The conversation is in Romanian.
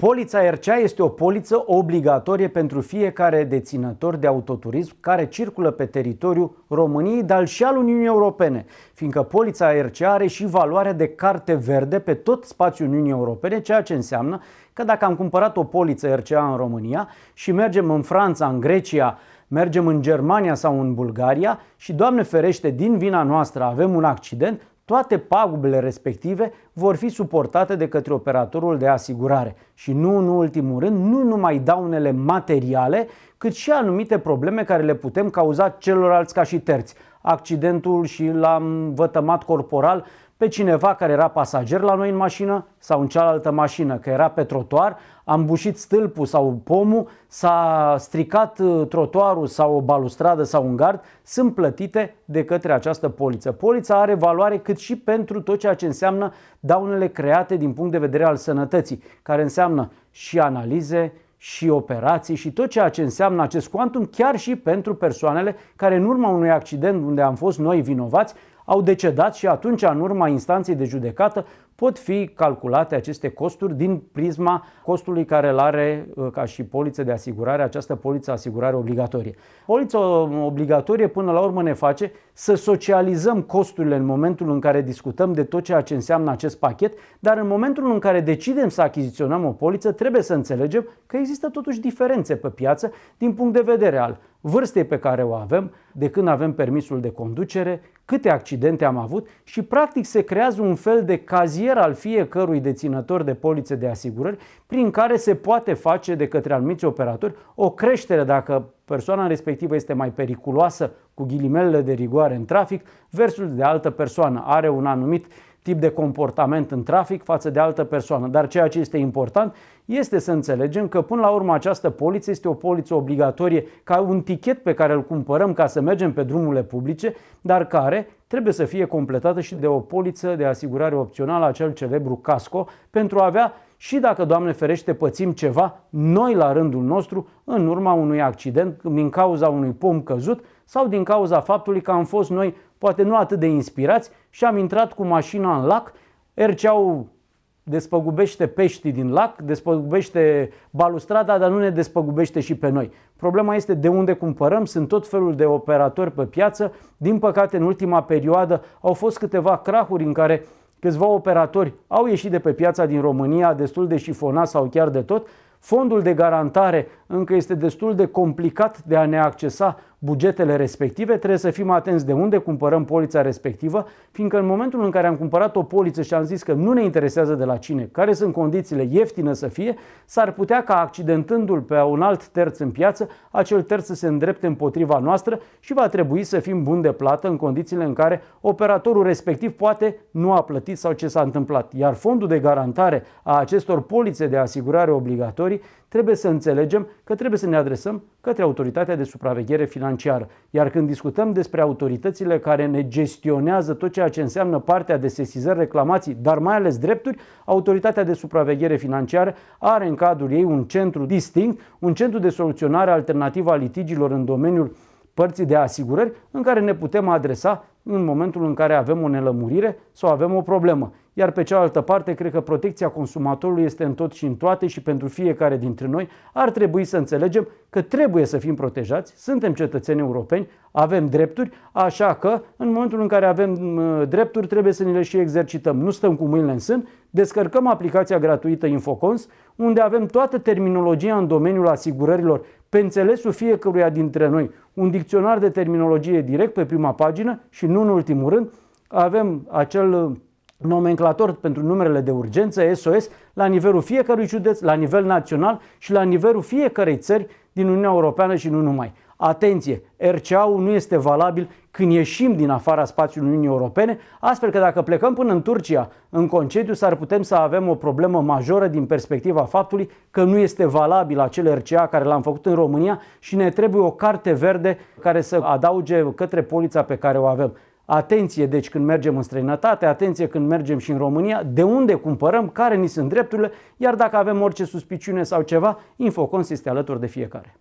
Polița RCA este o poliță obligatorie pentru fiecare deținător de autoturism care circulă pe teritoriul României, dar și al Uniunii Europene, fiindcă polița RCA are și valoarea de carte verde pe tot spațiul Uniunii Europene, ceea ce înseamnă că dacă am cumpărat o poliță RCA în România și mergem în Franța, în Grecia, mergem în Germania sau în Bulgaria și, Doamne ferește, din vina noastră avem un accident, toate pagubele respective vor fi suportate de către operatorul de asigurare și nu în ultimul rând, nu numai daunele materiale, cât și anumite probleme care le putem cauza celorlalți ca și terți, accidentul și l-am vătămat corporal pe cineva care era pasager la noi în mașină sau în cealaltă mașină, că era pe trotuar, am bușit stâlpul sau pomul, s-a stricat uh, trotuarul sau o balustradă sau un gard, sunt plătite de către această poliță. Polița are valoare cât și pentru tot ceea ce înseamnă daunele create din punct de vedere al sănătății, care înseamnă și analize, și operații și tot ceea ce înseamnă acest quantum, chiar și pentru persoanele care în urma unui accident unde am fost noi vinovați, au decedat și atunci, în urma instanței de judecată, pot fi calculate aceste costuri din prisma costului care îl are uh, ca și poliță de asigurare, această poliță asigurare obligatorie. Poliță um, obligatorie până la urmă ne face să socializăm costurile în momentul în care discutăm de tot ceea ce înseamnă acest pachet, dar în momentul în care decidem să achiziționăm o poliță, trebuie să înțelegem că există totuși diferențe pe piață din punct de vedere al vârstei pe care o avem, de când avem permisul de conducere, câte accidente am avut și practic se creează un fel de cazier al fiecărui deținător de polițe de asigurări prin care se poate face de către anumiți operatori o creștere dacă persoana respectivă este mai periculoasă cu ghilimelele de rigoare în trafic versus de altă persoană are un anumit tip de comportament în trafic față de altă persoană. Dar ceea ce este important este să înțelegem că până la urmă această poliță este o poliță obligatorie ca un tichet pe care îl cumpărăm ca să mergem pe drumurile publice, dar care trebuie să fie completată și de o poliță de asigurare opțională, acel celebru casco, pentru a avea și dacă, Doamne ferește, pățim ceva, noi la rândul nostru, în urma unui accident, din cauza unui pom căzut, sau din cauza faptului că am fost noi poate nu atât de inspirați și am intrat cu mașina în lac, erceau despăgubește peștii din lac, despăgubește balustrada, dar nu ne despăgubește și pe noi. Problema este de unde cumpărăm, sunt tot felul de operatori pe piață. Din păcate, în ultima perioadă au fost câteva crahuri în care câțiva operatori au ieșit de pe piața din România, destul de șifonat sau chiar de tot. Fondul de garantare încă este destul de complicat de a ne accesa bugetele respective, trebuie să fim atenți de unde cumpărăm polița respectivă, fiindcă în momentul în care am cumpărat o poliță și am zis că nu ne interesează de la cine, care sunt condițiile ieftine să fie, s-ar putea ca accidentându-l pe un alt terț în piață, acel terț să se îndrepte împotriva noastră și va trebui să fim buni de plată în condițiile în care operatorul respectiv poate nu a plătit sau ce s-a întâmplat. Iar fondul de garantare a acestor polițe de asigurare obligatorii trebuie să înțelegem că trebuie să ne adresăm către Autoritatea de Supraveghere Financiară. Iar când discutăm despre autoritățile care ne gestionează tot ceea ce înseamnă partea de sesizări, reclamații, dar mai ales drepturi, Autoritatea de Supraveghere Financiară are în cadrul ei un centru distinct, un centru de soluționare alternativă a litigilor în domeniul părții de asigurări în care ne putem adresa în momentul în care avem o nelămurire sau avem o problemă. Iar pe cealaltă parte, cred că protecția consumatorului este în tot și în toate și pentru fiecare dintre noi ar trebui să înțelegem că trebuie să fim protejați, suntem cetățeni europeni, avem drepturi, așa că în momentul în care avem drepturi trebuie să ne le și exercităm. Nu stăm cu mâinile în sân, descărcăm aplicația gratuită Infocons, unde avem toată terminologia în domeniul asigurărilor pe înțelesul fiecăruia dintre noi. Un dicționar de terminologie direct pe prima pagină și nu în ultimul rând avem acel nomenclator pentru numerele de urgență SOS la nivelul fiecărui județ, la nivel național și la nivelul fiecarei țări din Uniunea Europeană și nu numai. Atenție, RCA-ul nu este valabil când ieșim din afara spațiului Uniunii Europene, astfel că dacă plecăm până în Turcia în concediu, s-ar putem să avem o problemă majoră din perspectiva faptului că nu este valabil acel RCA care l-am făcut în România și ne trebuie o carte verde care să adauge către polița pe care o avem. Atenție, deci, când mergem în străinătate, atenție când mergem și în România, de unde cumpărăm, care ni sunt drepturile, iar dacă avem orice suspiciune sau ceva, Infocons este alături de fiecare.